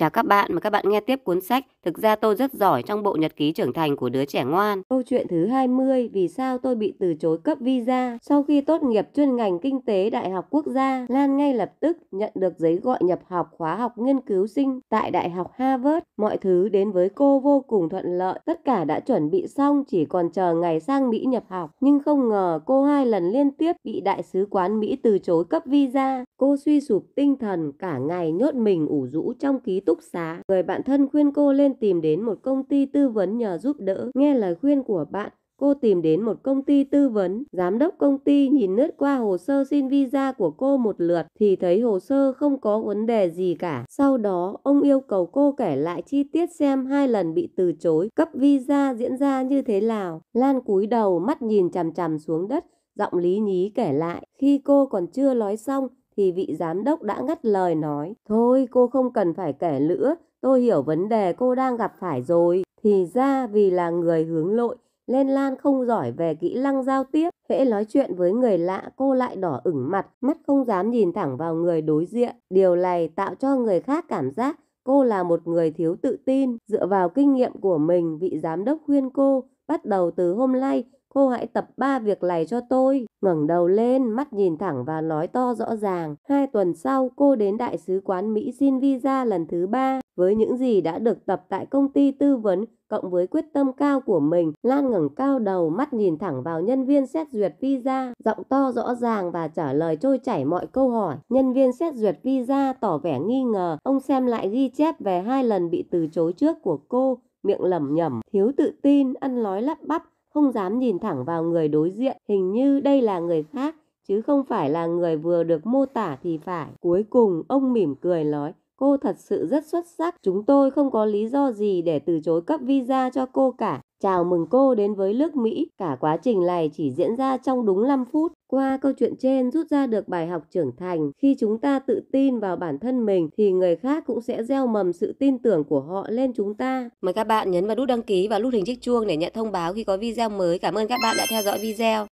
Chào các bạn mà các bạn nghe tiếp cuốn sách Thực ra tôi rất giỏi trong bộ nhật ký trưởng thành của đứa trẻ ngoan. Câu chuyện thứ 20 Vì sao tôi bị từ chối cấp visa? Sau khi tốt nghiệp chuyên ngành kinh tế Đại học Quốc gia, Lan ngay lập tức nhận được giấy gọi nhập học khóa học nghiên cứu sinh tại Đại học Harvard. Mọi thứ đến với cô vô cùng thuận lợi. Tất cả đã chuẩn bị xong chỉ còn chờ ngày sang Mỹ nhập học. Nhưng không ngờ cô hai lần liên tiếp bị Đại sứ quán Mỹ từ chối cấp visa. Cô suy sụp tinh thần cả ngày nhốt mình ủ rũ trong ký túc túc xá. Người bạn thân khuyên cô lên tìm đến một công ty tư vấn nhờ giúp đỡ. Nghe lời khuyên của bạn, cô tìm đến một công ty tư vấn. Giám đốc công ty nhìn lướt qua hồ sơ xin visa của cô một lượt thì thấy hồ sơ không có vấn đề gì cả. Sau đó, ông yêu cầu cô kể lại chi tiết xem hai lần bị từ chối, cấp visa diễn ra như thế nào. Lan cúi đầu, mắt nhìn chằm chằm xuống đất, giọng lý nhí kể lại. Khi cô còn chưa nói xong, thì vị giám đốc đã ngắt lời nói Thôi cô không cần phải kể nữa, tôi hiểu vấn đề cô đang gặp phải rồi. Thì ra vì là người hướng lội nên Lan không giỏi về kỹ năng giao tiếp. Hễ nói chuyện với người lạ cô lại đỏ ửng mặt, mắt không dám nhìn thẳng vào người đối diện. Điều này tạo cho người khác cảm giác cô là một người thiếu tự tin. Dựa vào kinh nghiệm của mình, vị giám đốc khuyên cô Bắt đầu từ hôm nay, cô hãy tập ba việc này cho tôi. ngẩng đầu lên, mắt nhìn thẳng và nói to rõ ràng. Hai tuần sau, cô đến Đại sứ quán Mỹ xin visa lần thứ ba Với những gì đã được tập tại công ty tư vấn, cộng với quyết tâm cao của mình, Lan ngẩng cao đầu, mắt nhìn thẳng vào nhân viên xét duyệt visa, giọng to rõ ràng và trả lời trôi chảy mọi câu hỏi. Nhân viên xét duyệt visa tỏ vẻ nghi ngờ, ông xem lại ghi chép về hai lần bị từ chối trước của cô, miệng lẩm nhẩm, thiếu tự tin, ăn nói lắp bắp, không dám nhìn thẳng vào người đối diện, hình như đây là người khác, chứ không phải là người vừa được mô tả thì phải. Cuối cùng, ông mỉm cười nói, cô thật sự rất xuất sắc, chúng tôi không có lý do gì để từ chối cấp visa cho cô cả. Chào mừng cô đến với nước Mỹ. Cả quá trình này chỉ diễn ra trong đúng 5 phút. Qua câu chuyện trên rút ra được bài học trưởng thành, khi chúng ta tự tin vào bản thân mình thì người khác cũng sẽ gieo mầm sự tin tưởng của họ lên chúng ta. Mời các bạn nhấn vào nút đăng ký và nút hình chiếc chuông để nhận thông báo khi có video mới. Cảm ơn các bạn đã theo dõi video.